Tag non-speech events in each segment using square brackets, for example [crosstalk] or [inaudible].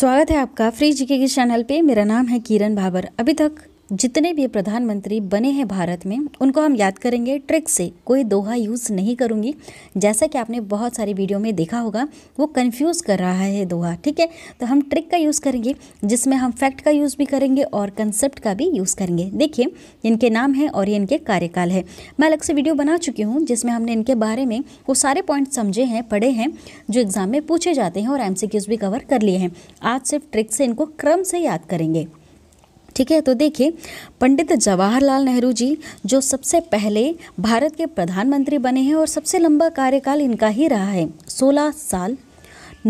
स्वागत है आपका फ्री जीके के चैनल पे मेरा नाम है किरण भाबर अभी तक जितने भी प्रधानमंत्री बने हैं भारत में उनको हम याद करेंगे ट्रिक से कोई दोहा यूज़ नहीं करूँगी जैसा कि आपने बहुत सारी वीडियो में देखा होगा वो कंफ्यूज कर रहा है दोहा ठीक है तो हम ट्रिक का यूज़ करेंगे जिसमें हम फैक्ट का यूज़ भी करेंगे और कंसेप्ट का भी यूज़ करेंगे देखिए इनके नाम है और ये इनके कार्यकाल है मैं अलग से वीडियो बना चुकी हूँ जिसमें हमने इनके बारे में वो सारे पॉइंट समझे हैं पढ़े हैं जो एग्ज़ाम में पूछे जाते हैं और एम भी कवर कर लिए हैं आज सिर्फ ट्रिक से इनको क्रम से याद करेंगे ठीक है तो देखिए पंडित जवाहरलाल नेहरू जी जो सबसे पहले भारत के प्रधानमंत्री बने हैं और सबसे लंबा कार्यकाल इनका ही रहा है 16 साल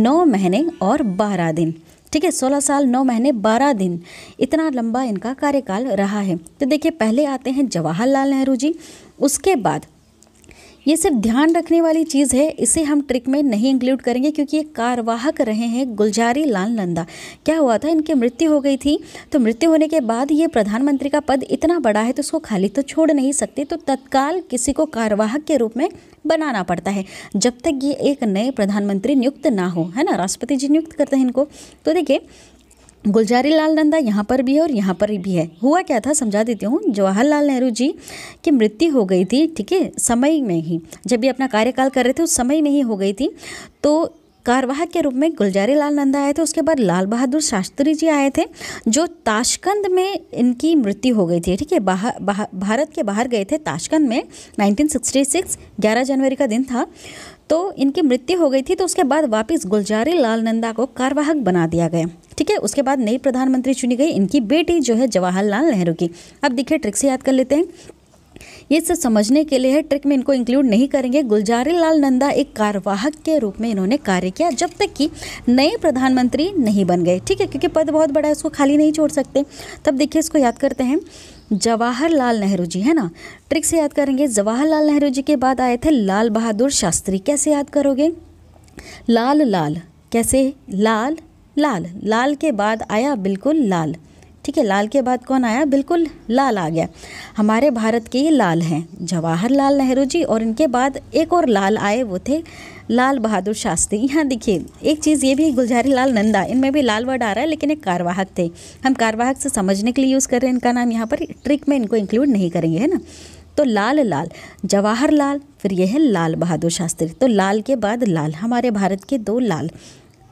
9 महीने और 12 दिन ठीक है 16 साल 9 महीने 12 दिन इतना लंबा इनका कार्यकाल रहा है तो देखिए पहले आते हैं जवाहरलाल नेहरू जी उसके बाद ये सिर्फ ध्यान रखने वाली चीज़ है इसे हम ट्रिक में नहीं इंक्लूड करेंगे क्योंकि ये कारवाहक रहे हैं गुलजारी लाल नंदा क्या हुआ था इनकी मृत्यु हो गई थी तो मृत्यु होने के बाद ये प्रधानमंत्री का पद इतना बड़ा है तो उसको खाली तो छोड़ नहीं सकते तो तत्काल किसी को कारवाहक के रूप में बनाना पड़ता है जब तक ये एक नए प्रधानमंत्री नियुक्त ना हो है ना राष्ट्रपति जी नियुक्त करते हैं इनको तो देखिए गुलजारी लाल नंदा यहाँ पर भी है और यहाँ पर भी है हुआ क्या था समझा देती हूँ जवाहरलाल नेहरू जी की मृत्यु हो गई थी ठीक है समय में ही जब ये अपना कार्यकाल कर रहे थे उस समय में ही हो गई थी तो कार्यवाहक के रूप में गुलजारी लाल नंदा आए थे उसके बाद लाल बहादुर शास्त्री जी आए थे जो ताशकंद में इनकी मृत्यु हो गई थी ठीक है बाहर भारत के बाहर गए थे ताशकंद में 1966 11 जनवरी का दिन था तो इनकी मृत्यु हो गई थी तो उसके बाद वापस गुलजारी लाल नंदा को कार्यवाहक बना दिया गया ठीक है उसके बाद नई प्रधानमंत्री चुनी गई इनकी बेटी जो है जवाहरलाल नेहरू की अब देखिए ट्रिक से याद कर लेते हैं ये सब समझने के लिए है ट्रिक में इनको इंक्लूड नहीं करेंगे गुलजारी लाल नंदा एक कार्यवाहक के रूप में इन्होंने कार्य किया जब तक कि नए प्रधानमंत्री नहीं बन गए ठीक है क्योंकि पद बहुत बड़ा है उसको खाली नहीं छोड़ सकते तब देखिए इसको याद करते हैं जवाहरलाल नेहरू जी है ना ट्रिक से याद करेंगे जवाहरलाल नेहरू जी के बाद आए थे लाल बहादुर शास्त्री कैसे याद करोगे लाल लाल कैसे लाल लाल लाल के बाद आया बिल्कुल लाल ठीक है लाल के बाद कौन आया बिल्कुल लाल आ गया हमारे भारत के ये लाल हैं जवाहरलाल नेहरू जी और इनके बाद एक और लाल आए वो थे लाल बहादुर शास्त्री यहाँ देखिए एक चीज़ ये भी गुलजारी लाल नंदा इनमें भी लाल वर्ड आ रहा है लेकिन एक कारवाहक थे हम कारवाहक से समझने के लिए यूज़ कर रहे हैं इनका नाम यहाँ पर ट्रिक में इनको इंक्लूड नहीं करेंगे है ना तो लाल लाल जवाहर लाल फिर यह है लाल बहादुर शास्त्री तो लाल के बाद लाल हमारे भारत के दो लाल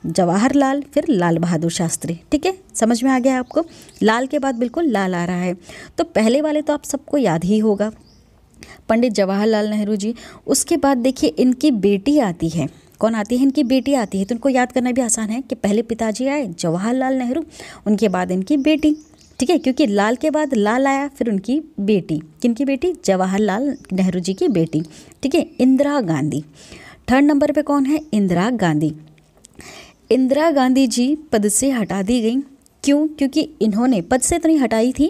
जवाहरलाल फिर लाल बहादुर शास्त्री ठीक है समझ में आ गया आपको लाल के बाद बिल्कुल लाल आ रहा है तो पहले वाले तो आप सबको याद ही होगा पंडित जवाहरलाल नेहरू जी उसके बाद देखिए इनकी बेटी आती है कौन आती है इनकी बेटी आती है तो इनको याद करना भी आसान है कि पहले पिताजी आए जवाहरलाल नेहरू उनके बाद इनकी बेटी ठीक है क्योंकि लाल के बाद लाल आया फिर उनकी बेटी किन की बेटी जवाहरलाल नेहरू जी की बेटी ठीक है इंदिरा गांधी थर्ड नंबर पे कौन है इंदिरा गांधी इंदिरा गांधी जी पद से हटा दी गई क्यों क्योंकि इन्होंने पद से तो नहीं हटाई थी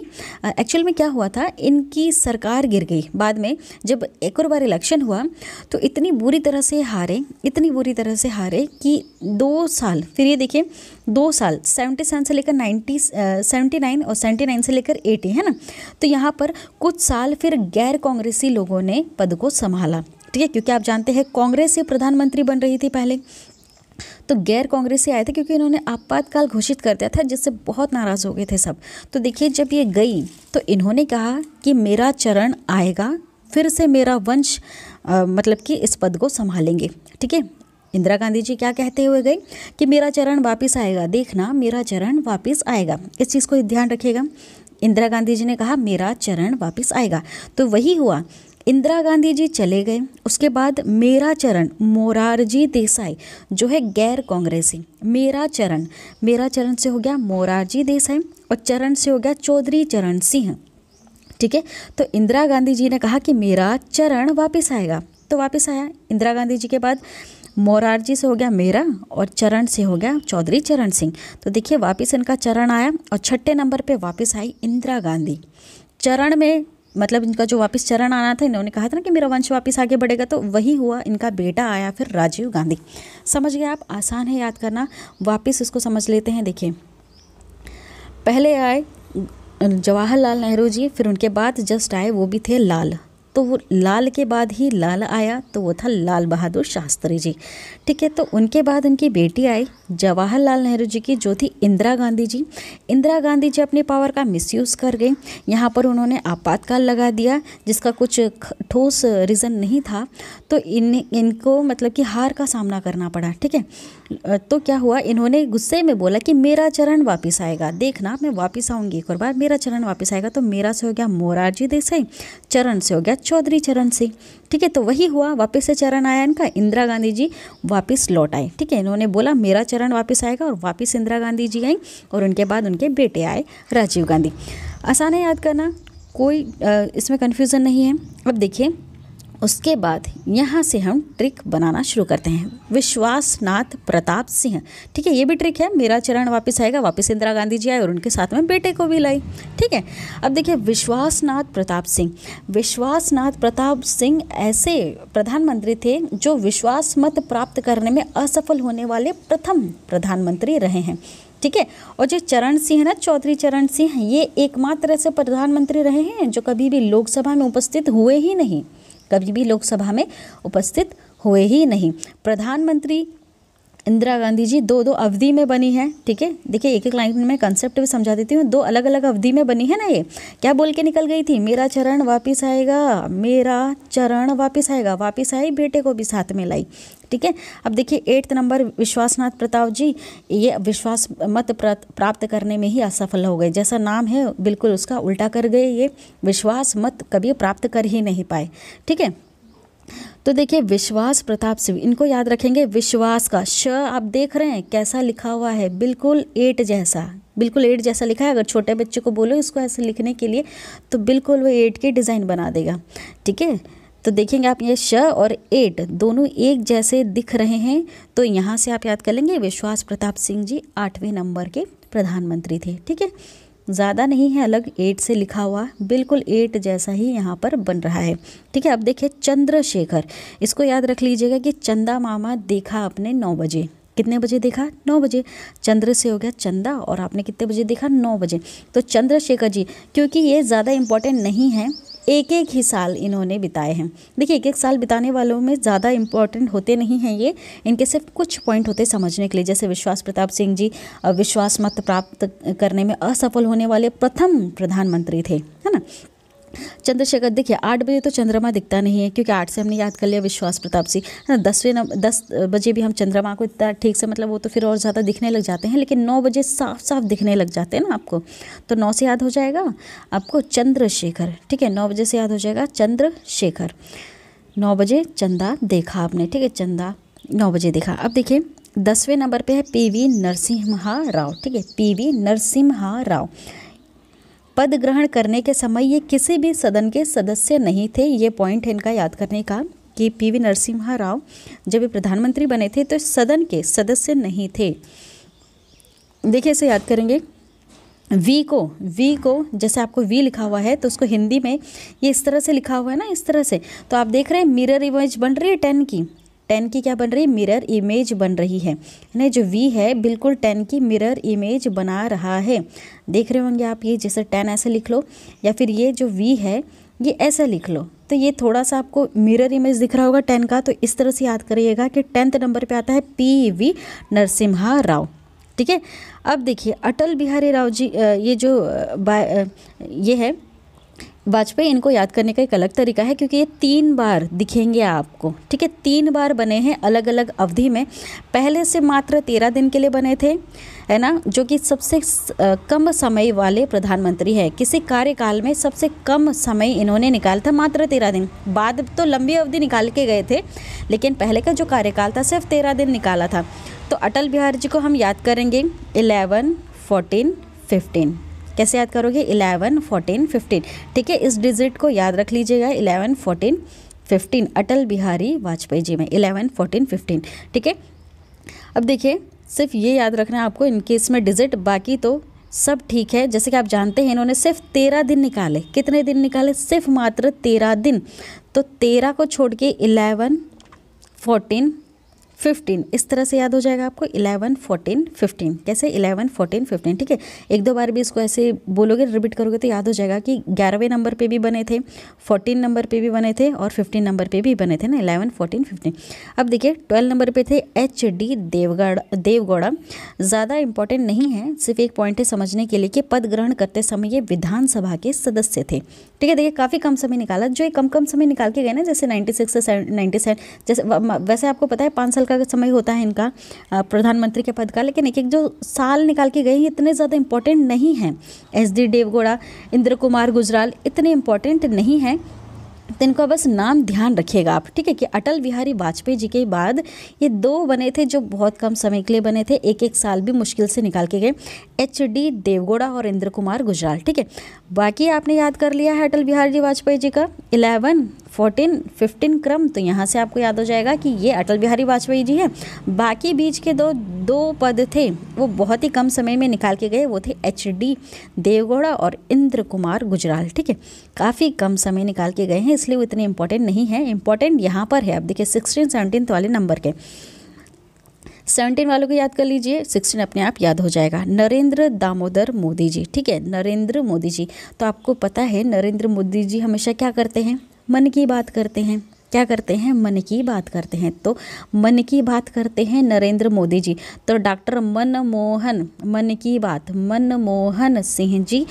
एक्चुअल में क्या हुआ था इनकी सरकार गिर गई बाद में जब एक और बार इलेक्शन हुआ तो इतनी बुरी तरह से हारे इतनी बुरी तरह से हारे कि दो साल फिर ये देखिए दो साल सेवेंटी सेवन से लेकर नाइन्टी सेवेंटी नाइन और सेवेंटी नाइन से लेकर एटी है ना तो यहाँ पर कुछ साल फिर गैर कांग्रेसी लोगों ने पद को संभाला ठीक है क्योंकि आप जानते हैं कांग्रेस ही प्रधानमंत्री बन रही थी पहले तो गैर कांग्रेस से आए थे क्योंकि इन्होंने आपातकाल घोषित कर दिया था जिससे बहुत नाराज़ हो गए थे सब तो देखिए जब ये गई तो इन्होंने कहा कि मेरा चरण आएगा फिर से मेरा वंश मतलब कि इस पद को संभालेंगे ठीक है इंदिरा गांधी जी क्या कहते हुए गए कि मेरा चरण वापस आएगा देखना मेरा चरण वापस आएगा इस चीज़ को ध्यान रखिएगा इंदिरा गांधी जी ने कहा मेरा चरण वापस आएगा तो वही हुआ इंदिरा गांधी जी चले गए उसके बाद मेरा चरण मोरारजी देसाई जो है गैर कांग्रेसी मेरा चरण मेरा चरण से हो गया मोरारजी देसाई और चरण से हो गया चौधरी चरण सिंह ठीक है तो इंदिरा गांधी जी ने कहा कि मेरा चरण वापस आएगा तो वापस आया इंदिरा गांधी जी के बाद मोरारजी से हो गया मेरा और चरण से हो गया चौधरी चरण सिंह तो देखिए वापस इनका चरण आया और छठे नंबर पे वापस आई इंदिरा गांधी चरण में मतलब इनका जो वापस चरण आना था इन्होंने कहा था ना कि मेरा वंश वापस आगे बढ़ेगा तो वही हुआ इनका बेटा आया फिर राजीव गांधी समझ गए आप आसान है याद करना वापस इसको समझ लेते हैं देखिए पहले आए जवाहरलाल नेहरू जी फिर उनके बाद जस्ट आए वो भी थे लाल तो वो लाल के बाद ही लाल आया तो वो था लाल बहादुर शास्त्री जी ठीक है तो उनके बाद उनकी बेटी आई जवाहरलाल नेहरू जी की जो थी इंदिरा गांधी जी इंदिरा गांधी जी अपनी पावर का मिसयूज़ कर गए यहाँ पर उन्होंने आपातकाल लगा दिया जिसका कुछ ठोस रीज़न नहीं था तो इन इनको मतलब कि हार का सामना करना पड़ा ठीक है तो क्या हुआ इन्होंने गुस्से में बोला कि मेरा चरण वापस आएगा देखना मैं वापस आऊँगी एक और बार मेरा चरण वापस आएगा तो मेरा से हो गया मोरारजी देसाई चरण से हो गया चौधरी चरण सिंह ठीक है तो वही हुआ वापस से चरण आया इनका इंदिरा गांधी जी वापस लौट आए ठीक है इन्होंने बोला मेरा चरण वापस आएगा और वापस इंदिरा गांधी जी आई और उनके बाद उनके बेटे आए राजीव गांधी आसान है याद करना कोई इसमें कन्फ्यूज़न नहीं है अब देखिए उसके बाद यहाँ से हम ट्रिक बनाना शुरू करते हैं विश्वासनाथ प्रताप सिंह ठीक है ये भी ट्रिक है मेरा चरण वापस आएगा वापस इंदिरा गांधी जी आए और उनके साथ में बेटे को भी लाई ठीक है अब देखिए विश्वासनाथ प्रताप सिंह विश्वासनाथ प्रताप सिंह ऐसे प्रधानमंत्री थे जो विश्वास मत प्राप्त करने में असफल होने वाले प्रथम प्रधानमंत्री रहे हैं ठीक है और जो चरण सिंह ना चौधरी चरण सिंह ये एकमात्र ऐसे प्रधानमंत्री रहे हैं जो कभी भी लोकसभा में उपस्थित हुए ही नहीं कभी भी लोकसभा में उपस्थित हुए ही नहीं प्रधानमंत्री इंदिरा गांधी जी दो दो अवधि में बनी है ठीक है देखिए एक एक लाइन में कंसेप्ट भी समझा देती हूँ दो अलग अलग अवधि में बनी है ना ये क्या बोल के निकल गई थी मेरा चरण वापिस आएगा मेरा चरण वापिस आएगा वापिस आई बेटे को भी साथ में लाई ठीक है अब देखिए एट्थ नंबर विश्वासनाथ प्रताप जी ये विश्वास मत प्राप्त करने में ही असफल हो गए जैसा नाम है बिल्कुल उसका उल्टा कर गए ये विश्वास मत कभी प्राप्त कर ही नहीं पाए ठीक है तो देखिए विश्वास प्रताप सिंह इनको याद रखेंगे विश्वास का श आप देख रहे हैं कैसा लिखा हुआ है बिल्कुल एट जैसा बिल्कुल एट जैसा लिखा है अगर छोटे बच्चे को बोलो इसको ऐसे लिखने के लिए तो बिल्कुल वो एट के डिज़ाइन बना देगा ठीक है तो देखेंगे आप ये श और एट दोनों एक जैसे दिख रहे हैं तो यहाँ से आप याद कर लेंगे विश्वास प्रताप सिंह जी आठवें नंबर के प्रधानमंत्री थे ठीक है ज़्यादा नहीं है अलग एट से लिखा हुआ बिल्कुल एट जैसा ही यहाँ पर बन रहा है ठीक है अब देखिए चंद्रशेखर इसको याद रख लीजिएगा कि चंदा मामा देखा आपने नौ बजे कितने बजे देखा नौ बजे चंद्र से हो गया चंदा और आपने कितने बजे देखा नौ बजे तो चंद्रशेखर जी क्योंकि ये ज़्यादा इम्पॉर्टेंट नहीं है एक एक ही साल इन्होंने बिताए हैं देखिए एक एक साल बिताने वालों में ज़्यादा इंपॉर्टेंट होते नहीं हैं ये इनके सिर्फ कुछ पॉइंट होते समझने के लिए जैसे विश्वास प्रताप सिंह जी विश्वास मत प्राप्त करने में असफल होने वाले प्रथम प्रधानमंत्री थे है ना चंद्रशेखर देखिए आठ बजे तो चंद्रमा दिखता नहीं है क्योंकि आठ से हमने याद कर लिया विश्वास प्रताप सिंह है ना दसवें दस बजे भी हम चंद्रमा को इतना ठीक से मतलब वो तो फिर और ज़्यादा दिखने लग जाते हैं लेकिन नौ बजे साफ साफ दिखने लग जाते हैं ना आपको तो नौ से याद हो जाएगा आपको चंद्रशेखर ठीक है नौ बजे से याद हो जाएगा चंद्रशेखर नौ बजे चंदा देखा आपने ठीक है चंदा नौ बजे देखा अब देखिए दसवें नंबर पे है पीवी नरसिम्हा राव ठीक है पीवी नरसिम्हा राव पद ग्रहण करने के समय ये किसी भी सदन के सदस्य नहीं थे ये पॉइंट है इनका याद करने का कि पीवी नरसिम्हा राव जब ये प्रधानमंत्री बने थे तो सदन के सदस्य नहीं थे देखिए इसे याद करेंगे वी को वी को जैसे आपको वी लिखा हुआ है तो उसको हिंदी में ये इस तरह से लिखा हुआ है ना इस तरह से तो आप देख रहे हैं मिरर इमेज बन रही है टेन की टेन की क्या बन रही मिरर इमेज बन रही है यानी जो वी है बिल्कुल टेन की मिरर इमेज बना रहा है देख रहे होंगे आप ये जैसे टेन ऐसे लिख लो या फिर ये जो वी है ये ऐसा लिख लो तो ये थोड़ा सा आपको मिरर इमेज दिख रहा होगा टेन का तो इस तरह से याद करिएगा कि टेंथ नंबर पर आता है पी वी नरसिम्हा राव ठीक है अब देखिए अटल बिहारी राव जी ये जो ये है वाजपेयी इनको याद करने का एक अलग तरीका है क्योंकि ये तीन बार दिखेंगे आपको ठीक है तीन बार बने हैं अलग अलग अवधि में पहले से मात्र तेरह दिन के लिए बने थे है ना जो कि सबसे कम समय वाले प्रधानमंत्री है किसी कार्यकाल में सबसे कम समय इन्होंने निकाला था मात्र तेरह दिन बाद तो लंबी अवधि निकाल के गए थे लेकिन पहले का जो कार्यकाल था सिर्फ तेरह दिन निकाला था तो अटल बिहारी जी को हम याद करेंगे इलेवन फोर्टीन फिफ्टीन कैसे याद करोगे इलेवन फोर्टीन फिफ्टीन ठीक है इस डिजिट को याद रख लीजिएगा eleven fourteen fifteen Atal Bihari Vajpayee ji में इलेवन फोर्टीन फिफ्टीन ठीक है अब देखिए सिर्फ ये याद रखना है आपको इनके इसमें डिजिट बाकी तो सब ठीक है जैसे कि आप जानते हैं इन्होंने सिर्फ तेरह दिन निकाले कितने दिन निकाले सिर्फ मात्र तेरह दिन तो तेरह को छोड़ के इलेवन फोर्टीन फिफ्टीन इस तरह से याद हो जाएगा आपको इलेवन फोर्टीन फिफ्टीन कैसे इलेवन फोर्टीन फिफ्टीन ठीक है एक दो बार भी इसको ऐसे बोलोगे रिपीट करोगे तो याद हो जाएगा कि ग्यारहवें नंबर पे भी बने थे फोर्टीन नंबर पे भी बने थे और फिफ्टीन नंबर पे भी बने थे ना इलेवन फोर्टीन फिफ्टीन अब देखिए ट्वेल्व नंबर पे थे एच डी देवगढ़ देवगौड़ा ज़्यादा इंपॉर्टेंट नहीं है सिर्फ एक पॉइंट है समझने के लिए कि पद ग्रहण करते समय ये विधानसभा के सदस्य थे ठीक है देखिए काफ़ी कम समय निकाला जो एक कम कम समय निकाल के गए ना जैसे नाइन्टी सिक्स से नाइन्टी सेवन जैसे वैसे आपको पता है पाँच साल का समय होता है इनका प्रधानमंत्री के पद का लेकिन एक एक जो साल निकाल के गए हैं इतने ज़्यादा इम्पोर्टेंट नहीं हैं एस डी देवगौड़ा इंद्र कुमार गुजराल इतने इम्पोर्टेंट नहीं हैं तो इनका बस नाम ध्यान रखिएगा आप ठीक है कि अटल बिहारी वाजपेयी जी के बाद ये दो बने थे जो बहुत कम समय के लिए बने थे एक एक साल भी मुश्किल से निकाल के गए एच डी देवगौड़ा और इंद्र कुमार गुजराल ठीक है बाकी आपने याद कर लिया है अटल बिहारी जी वाजपेयी जी का इलेवन फोर्टीन फिफ्टीन क्रम तो यहाँ से आपको याद हो जाएगा कि ये अटल बिहारी वाजपेयी जी हैं बाकी बीच के दो दो पद थे वो बहुत ही कम समय में निकाल के गए वो थे एच डी देवगौड़ा और इंद्र कुमार गुजराल ठीक है काफ़ी कम समय निकाल के गए हैं इसलिए वो इतने इंपॉर्टेंट नहीं है इंपॉर्टेंट यहाँ पर है अब देखिए सिक्सटीन सेवनटीन तो वाले नंबर के सेवनटीन वालों को याद कर लीजिए सिक्सटीन अपने आप याद हो जाएगा नरेंद्र दामोदर मोदी जी ठीक है नरेंद्र मोदी जी तो आपको पता है नरेंद्र मोदी जी हमेशा क्या करते हैं मन की बात करते हैं क्या करते हैं मन की बात करते हैं तो मन की बात करते हैं नरेंद्र मोदी जी तो डॉक्टर मनमोहन मन की बात मनमोहन सिंह जी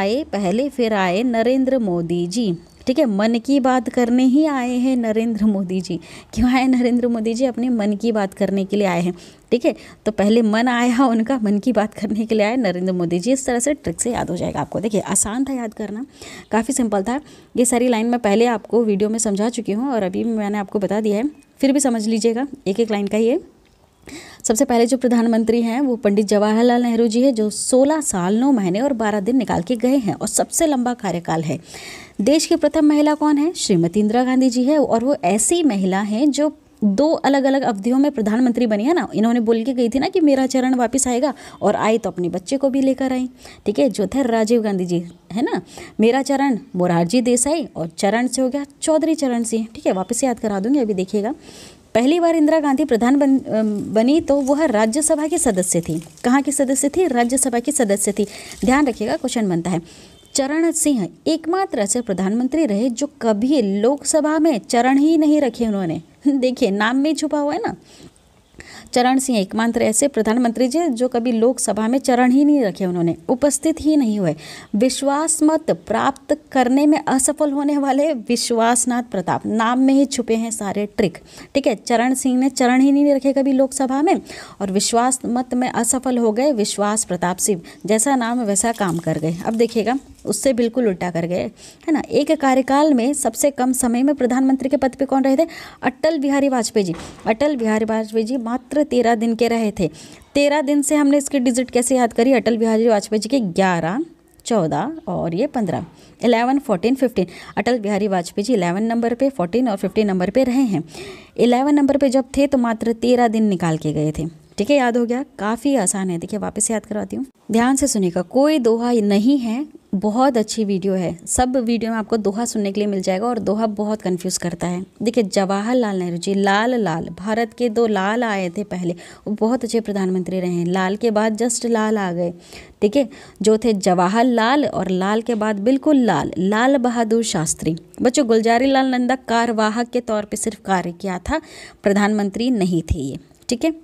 आए पहले फिर आए नरेंद्र मोदी जी ठीक है मन की बात करने ही आए हैं नरेंद्र मोदी जी क्यों आए नरेंद्र मोदी जी अपने मन की बात करने के लिए आए हैं ठीक है तो पहले मन आया उनका मन की बात करने के लिए आए नरेंद्र मोदी जी इस तरह से ट्रिक से याद हो जाएगा आपको देखिए आसान था याद करना काफ़ी सिंपल था ये सारी लाइन मैं पहले आपको वीडियो में समझा चुकी हूँ और अभी मैंने आपको बता दिया है फिर भी समझ लीजिएगा एक एक लाइन का ये सबसे पहले जो प्रधानमंत्री हैं वो पंडित जवाहरलाल नेहरू जी है जो 16 साल 9 महीने और 12 दिन निकाल के गए हैं और सबसे लंबा कार्यकाल है देश की प्रथम महिला कौन है श्रीमती इंदिरा गांधी जी है और वो ऐसी महिला हैं जो दो अलग अलग अवधियों में प्रधानमंत्री बनी है ना इन्होंने बोल के गई थी ना कि मेरा चरण वापस आएगा और आई तो अपने बच्चे को भी लेकर आई ठीक है जो थे राजीव गांधी जी है ना मेरा चरण मोरारजी देसाई और चरण से हो गया चौधरी चरण सिंह ठीक है वापस याद करा दूंगी अभी देखिएगा पहली बार इंदिरा गांधी प्रधान बन, बनी तो वह राज्यसभा की सदस्य थी कहाँ की सदस्य थी राज्यसभा की सदस्य थी ध्यान रखिएगा क्वेश्चन बनता है चरण सिंह एकमात्र ऐसे प्रधानमंत्री रहे जो कभी लोकसभा में चरण ही नहीं रखे उन्होंने [laughs] देखिए नाम में छुपा हुआ है ना चरण सिंह एकमात्र ऐसे प्रधानमंत्री जी जो कभी लोकसभा में चरण ही नहीं रखे उन्होंने उपस्थित ही नहीं हुए विश्वास मत प्राप्त करने में असफल होने वाले विश्वासनाथ प्रताप नाम में ही छुपे हैं सारे ट्रिक ठीक है चरण सिंह ने चरण ही नहीं रखे कभी लोकसभा में और विश्वास मत में असफल हो गए विश्वास प्रताप सिंह जैसा नाम वैसा काम कर गए अब देखिएगा उससे बिल्कुल उल्टा कर गए है ना एक कार्यकाल में सबसे कम समय में प्रधानमंत्री के पद पे कौन रहे थे अटल बिहारी वाजपेयी जी अटल बिहारी वाजपेयी जी मात्र तेरह दिन के रहे थे तेरह दिन से हमने इसकी डिजिट कैसे याद करी अटल बिहारी वाजपेयी जी के ग्यारह चौदह और ये पंद्रह eleven fourteen fifteen Atal Bihari Vajpayee ji eleven number पे फोर्टीन और फिफ्टीन नंबर पे रहे हैं इलेवन नंबर पे जब थे तो मात्र तेरह दिन निकाल के गए थे ठीक है याद हो गया काफ़ी आसान है देखिए वापस याद करवाती हूँ ध्यान से सुनेगा कोई दोहा नहीं है बहुत अच्छी वीडियो है सब वीडियो में आपको दोहा सुनने के लिए मिल जाएगा और दोहा बहुत कंफ्यूज करता है देखिए जवाहरलाल नेहरू जी लाल लाल भारत के दो लाल आए थे पहले वो बहुत अच्छे प्रधानमंत्री रहे हैं लाल के बाद जस्ट लाल आ गए ठीक है जो थे जवाहर लाल और लाल के बाद बिल्कुल लाल लाल बहादुर शास्त्री बच्चों गुलजारी लाल नंदा कार्यवाहक के तौर पर सिर्फ कार्य किया था प्रधानमंत्री नहीं थे ये ठीक है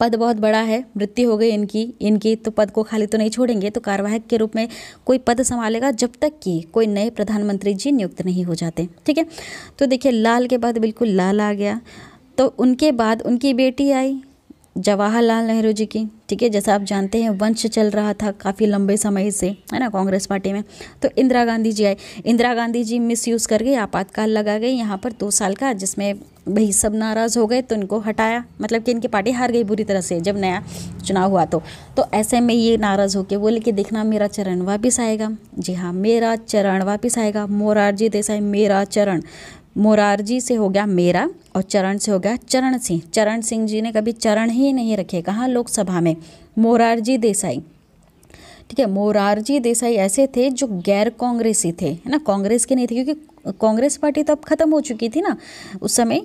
पद बहुत बड़ा है मृत्यु हो गई इनकी इनकी तो पद को खाली तो नहीं छोड़ेंगे तो कार्यवाहक के रूप में कोई पद संभालेगा जब तक कि कोई नए प्रधानमंत्री जी नियुक्त नहीं हो जाते ठीक है तो देखिए लाल के बाद बिल्कुल लाल आ गया तो उनके बाद उनकी बेटी आई जवाहरलाल नेहरू जी की ठीक है जैसा आप जानते हैं वंश चल रहा था काफ़ी लंबे समय से है ना कांग्रेस पार्टी में तो इंदिरा गांधी जी आए इंदिरा गांधी जी मिसयूज़ कर गई आपातकाल लगा गई यहाँ पर दो साल का जिसमें भाई सब नाराज़ हो गए तो इनको हटाया मतलब कि इनकी पार्टी हार गई बुरी तरह से जब नया चुनाव हुआ तो तो ऐसे में ये नाराज़ होकर बोले कि देखना मेरा चरण वापस आएगा जी हाँ मेरा चरण वापस आएगा मोरारजी देसाई मेरा चरण मोरारजी से हो गया मेरा और चरण से हो गया चरण सिंह चरण सिंह जी ने कभी चरण ही नहीं रखे कहाँ लोकसभा में मोरारजी देसाई ठीक है मोरारजी देसाई ऐसे थे जो गैर कांग्रेसी थे है ना कांग्रेस के नहीं थे क्योंकि कांग्रेस पार्टी तो अब ख़त्म हो चुकी थी ना उस समय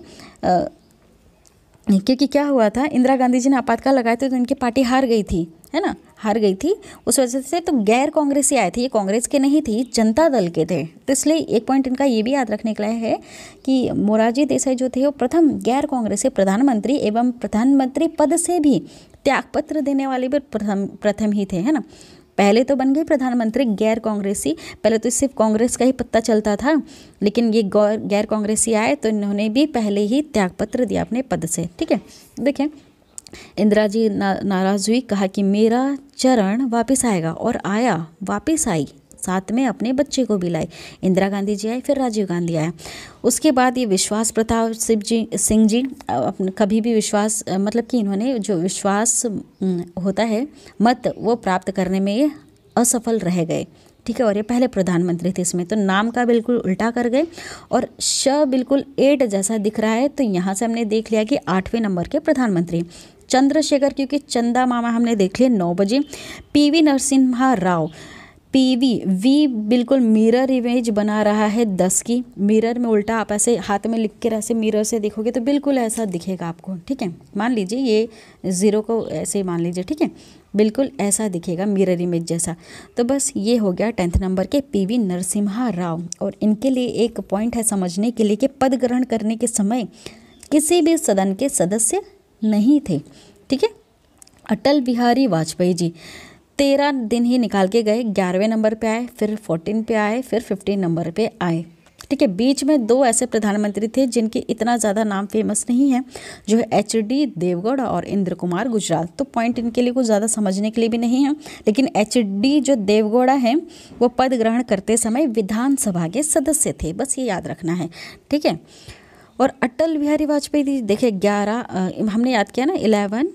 क्योंकि क्या हुआ था इंदिरा गांधी जी ने आपातकाल लगाए थे तो इनकी पार्टी हार गई थी है ना हार गई थी उस वजह से तो गैर कांग्रेसी आए थे ये कांग्रेस के नहीं थी जनता दल के थे तो इसलिए एक पॉइंट इनका ये भी याद रखने के लिए है कि मोरारजी देसाई जो थे वो प्रथम गैर कांग्रेसी प्रधानमंत्री एवं प्रधानमंत्री पद से भी त्यागपत्र देने वाले भी प्रथम प्रथम ही थे है ना पहले तो बन गए प्रधानमंत्री गैर कांग्रेसी पहले तो सिर्फ कांग्रेस का ही पत्ता चलता था लेकिन ये गैर कांग्रेसी आए तो इन्होंने भी पहले ही त्यागपत्र दिया अपने पद से ठीक है देखें इंदिरा जी ना, नाराज हुई कहा कि मेरा चरण वापस आएगा और आया वापस आई साथ में अपने बच्चे को भी लाए इंदिरा गांधी जी आए फिर राजीव गांधी आए उसके बाद ये विश्वास प्रताप शिव जी सिंह जी अपने कभी भी विश्वास मतलब कि इन्होंने जो विश्वास होता है मत वो प्राप्त करने में ये असफल रह गए ठीक है और ये पहले प्रधानमंत्री थे इसमें तो नाम का बिल्कुल उल्टा कर गए और श बिल्कुल एट जैसा दिख रहा है तो यहाँ से हमने देख लिया कि आठवें नंबर के प्रधानमंत्री चंद्रशेखर क्योंकि चंदा मामा हमने देख लिए नौ बजे P V Narasimha Rao P V V बिल्कुल मिरर इमेज बना रहा है दस की मिरर में उल्टा आप ऐसे हाथ में लिख कर ऐसे मिरर से देखोगे तो बिल्कुल ऐसा दिखेगा आपको ठीक है मान लीजिए ये ज़ीरो को ऐसे मान लीजिए ठीक है बिल्कुल ऐसा दिखेगा मिरर इमेज जैसा तो बस ये हो गया टेंथ नंबर के पीवी नरसिम्हा राव और इनके लिए एक पॉइंट है समझने के लिए कि पद ग्रहण करने के समय किसी भी सदन के सदस्य नहीं थे ठीक है अटल बिहारी वाजपेयी जी तेरह दिन ही निकाल के गए ग्यारहवें नंबर पे आए फिर फोर्टीन पे आए फिर फिफ्टीन नंबर पे आए ठीक है बीच में दो ऐसे प्रधानमंत्री थे जिनके इतना ज़्यादा नाम फेमस नहीं है जो है एच डी देवगढ़ और इंद्र कुमार गुजराल तो पॉइंट इनके लिए कुछ ज़्यादा समझने के लिए भी नहीं है लेकिन एच डी जो देवगौड़ा है वो पद ग्रहण करते समय विधानसभा के सदस्य थे बस ये याद रखना है ठीक है और अटल बिहारी वाजपेयी जी देखे ग्यारह हमने याद किया ना इलेवन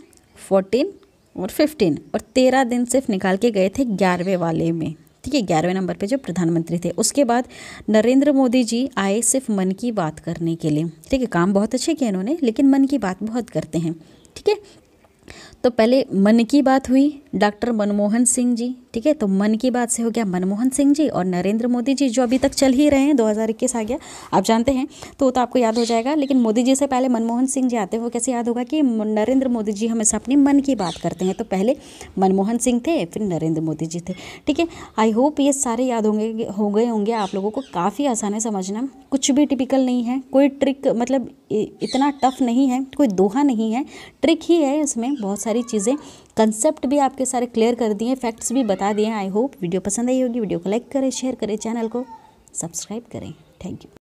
फोर्टीन और फिफ्टीन और तेरह दिन सिर्फ निकाल के गए थे ग्यारहवें वाले में ठीक है ग्यारहवें नंबर पे जो प्रधानमंत्री थे उसके बाद नरेंद्र मोदी जी आए सिर्फ मन की बात करने के लिए ठीक है काम बहुत अच्छे किए इन्होंने लेकिन मन की बात बहुत करते हैं ठीक है तो पहले मन की बात हुई डॉक्टर मनमोहन सिंह जी ठीक है तो मन की बात से हो गया मनमोहन सिंह जी और नरेंद्र मोदी जी जो अभी तक चल ही रहे हैं 2021 आ गया आप जानते हैं तो तो आपको याद हो जाएगा लेकिन मोदी जी से पहले मनमोहन सिंह जी आते हुए कैसे याद होगा कि नरेंद्र मोदी जी हमेशा अपने मन की बात करते हैं तो पहले मनमोहन सिंह थे फिर नरेंद्र मोदी जी थे ठीक है आई होप ये सारे याद होंगे हो गए होंगे आप लोगों को काफ़ी आसान है समझना कुछ भी टिपिकल नहीं है कोई ट्रिक मतलब इतना टफ नहीं है कोई दोहा नहीं है ट्रिक ही है इसमें बहुत सारी चीज़ें कंसेप्ट भी आपके सारे क्लियर कर दिए फैक्ट्स भी बता दिए आई होप वीडियो पसंद आई होगी वीडियो को लाइक करें शेयर करें चैनल को सब्सक्राइब करें थैंक यू